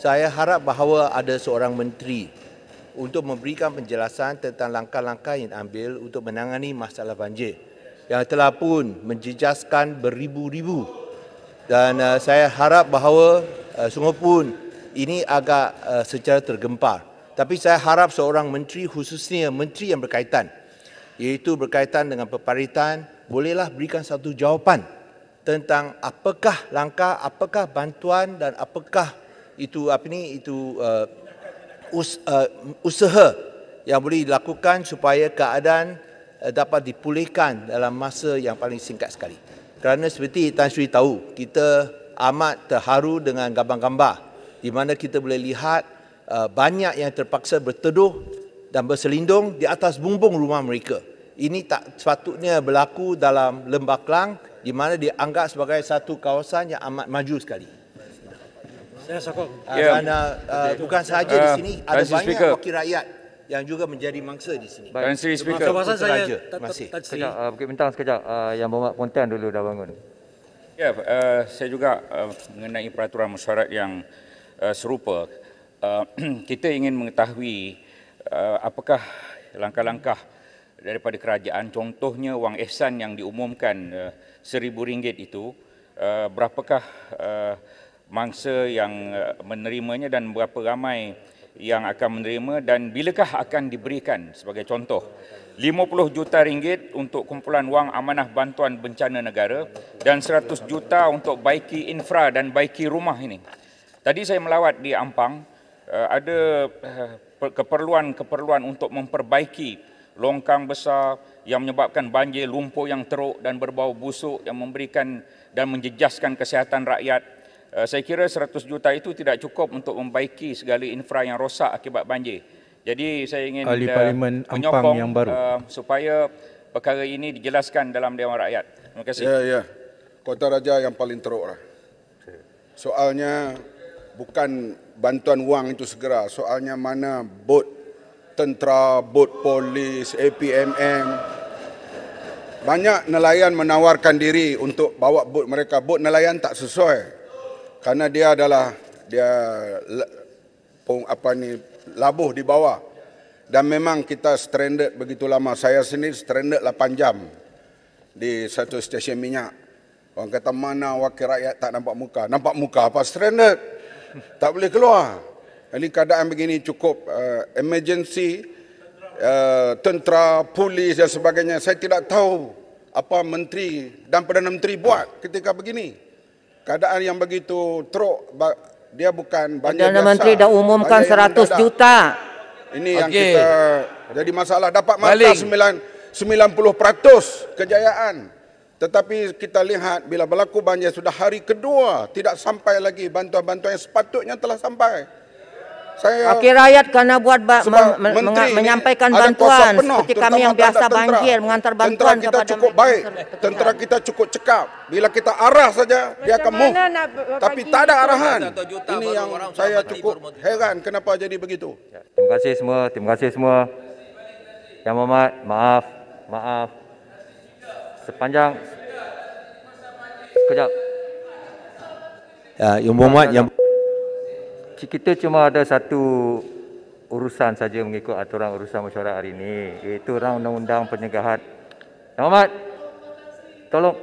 saya harap bahawa ada seorang menteri untuk memberikan penjelasan tentang langkah-langkah yang diambil untuk menangani masalah banjir yang telah pun menjejaskan beribu-ribu dan uh, saya harap bahawa uh, sungguh pun ini agak uh, secara tergempar tapi saya harap seorang menteri khususnya menteri yang berkaitan iaitu berkaitan dengan peparitan bolehlah berikan satu jawapan tentang apakah langkah apakah bantuan dan apakah itu apa ni itu uh, us, uh, usaha yang boleh dilakukan supaya keadaan uh, dapat dipulihkan dalam masa yang paling singkat sekali. Kerana seperti Tan Sri tahu, kita amat terharu dengan gambar-gambar di mana kita boleh lihat uh, banyak yang terpaksa berteduh dan berselindung di atas bumbung rumah mereka. Ini tak sepatutnya berlaku dalam Lembah Kelang di mana dianggap sebagai satu kawasan yang amat maju sekali saya sokong. Uh, yeah. Dan uh, okay. bukan sahaja uh, di ah, sini, ada banyak speaker. wakil rakyat yang juga menjadi mangsa di sini. Tuan Sri Speaker. Tuan Sri Speaker. Sekejap, ah, Bukit Bintang sekejap. Uh, yang bawa Pontian dulu dah bangun. Ya, yeah, uh, saya juga uh, mengenai peraturan mesyuarat yang uh, serupa. Uh, kita ingin mengetahui uh, apakah langkah-langkah daripada kerajaan contohnya wang ehsan yang diumumkan uh, RM1000 itu uh, berapakah uh, mangsa yang eh, menerimanya dan berapa ramai yang akan menerima dan bilakah akan diberikan sebagai contoh 50 juta ringgit untuk kumpulan wang amanah bantuan bencana negara dan 100 juta untuk baiki infra dan baiki rumah ini. Tadi saya melawat di Ampang eh, ada eh, keperluan-keperluan untuk memperbaiki longkang besar yang menyebabkan banjir lumpur yang teruk dan berbau busuk yang memberikan dan menjejaskan kesihatan rakyat Eh, saya kira 100 juta itu tidak cukup untuk membaiki segala infra yang rosak akibat banjir. Jadi saya ingin Ahli eh, Parlimen Ampang yang baru uh, supaya perkara ini dijelaskan dalam Dewan Rakyat. Terima kasih. Ya, ya. Kota Raja yang paling teruk. Lah. Soalnya bukan bantuan wang itu segera. Soalnya mana bot tentera, bot polis, APMM. Banyak nelayan menawarkan diri untuk bawa bot mereka. Bot nelayan tak sesuai. Karena dia adalah dia apa ni labuh di bawah dan memang kita stranded begitu lama saya sini stranded 8 jam di satu stesen minyak orang kata mana wakil rakyat tak nampak muka nampak muka apa stranded tak boleh keluar ini keadaan begini cukup uh, emergency uh, tentera polis dan sebagainya saya tidak tahu apa menteri dan perdana menteri buat ketika begini keadaan yang begitu teruk dia bukan banyak Perdana Menteri dah umumkan 100 juta. Ini okay. yang kita jadi masalah dapat markah 90% kejayaan. Tetapi kita lihat bila berlaku banjir sudah hari kedua tidak sampai lagi bantuan-bantuan yang sepatutnya telah sampai saya wakil rakyat karena buat ba- men- men- menyampaikan bantuan seperti kami yang biasa tentera. banjir mengantar bantuan tentera kita kepada cukup baik tentara kita cukup cekap bila kita arah saja Macam dia akan move tapi tak ada arahan ini yang saya cukup heran kenapa jadi begitu ya, terima kasih semua terima kasih semua yang Mohamad maaf maaf sepanjang sekejap uh, yang Mohamad yang kita cuma ada satu urusan saja mengikut aturan urusan mesyuarat hari ini iaitu rang undang-undang penyegahan. Muhammad tolong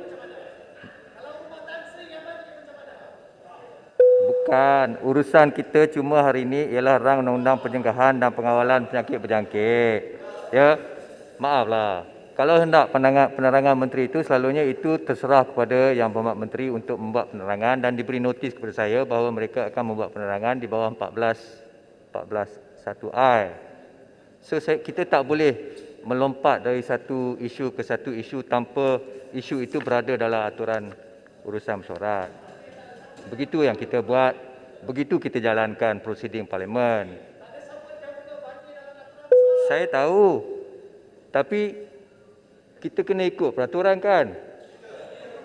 Bukan, urusan kita cuma hari ini ialah rang undang-undang penyegahan dan pengawalan penyakit berjangkit. Ya, maaflah kalau hendak penerangan, penerangan menteri itu selalunya itu terserah kepada yang berhormat menteri untuk membuat penerangan dan diberi notis kepada saya bahawa mereka akan membuat penerangan di bawah 14 14 1R. So saya, kita tak boleh melompat dari satu isu ke satu isu tanpa isu itu berada dalam aturan urusan mesyuarat. Begitu yang kita buat, begitu kita jalankan proseding parlimen. Saya tahu. Tapi kita kena ikut peraturan kan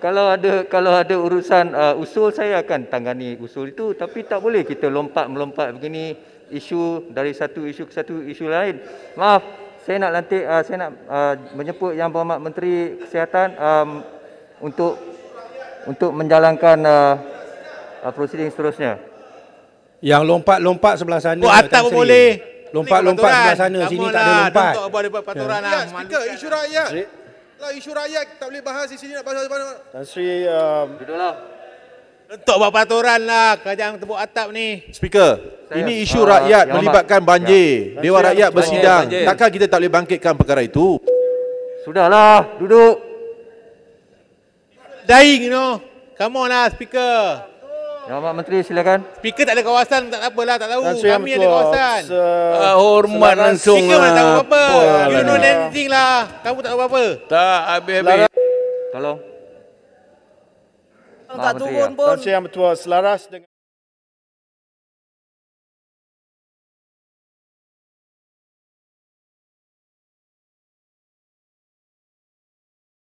kalau ada kalau ada urusan uh, usul saya akan tangani usul itu tapi tak boleh kita lompat melompat begini isu dari satu isu ke satu isu lain maaf saya nak lantik uh, saya nak uh, menyebut yang berhormat menteri kesihatan um, untuk untuk menjalankan uh, uh, proceeding seterusnya yang lompat-lompat sebelah sana oh, atas boleh lompat-lompat sebelah sana Lama sini lah, tak ada lompat untuk buat peraturan ya, ya, speaker isu rakyat lah isu rakyat tak boleh bahas di sini nak bahas apa Tan Sri um... duduklah Entuk bapa aturan lah kerajaan tebuk atap ni. Speaker, Saya, ini isu uh, rakyat melibatkan banjir. Ya. Dewan rakyat bersidang. Banjir. Takkan kita tak boleh bangkitkan perkara itu? Sudahlah, duduk. Dying, you know. Come on lah, speaker. Ya, Amat Menteri silakan. Speaker tak ada kawasan tak apalah tak tahu. Langsung Kami ada kawasan. Se- ah, hormat langsung. Speaker mana lah. tahu apa. You know landing lah. Kamu tak tahu apa-apa. Tak habis-habis. Tolong. Tak turun ya. pun. Tuan Yang betul selaras dengan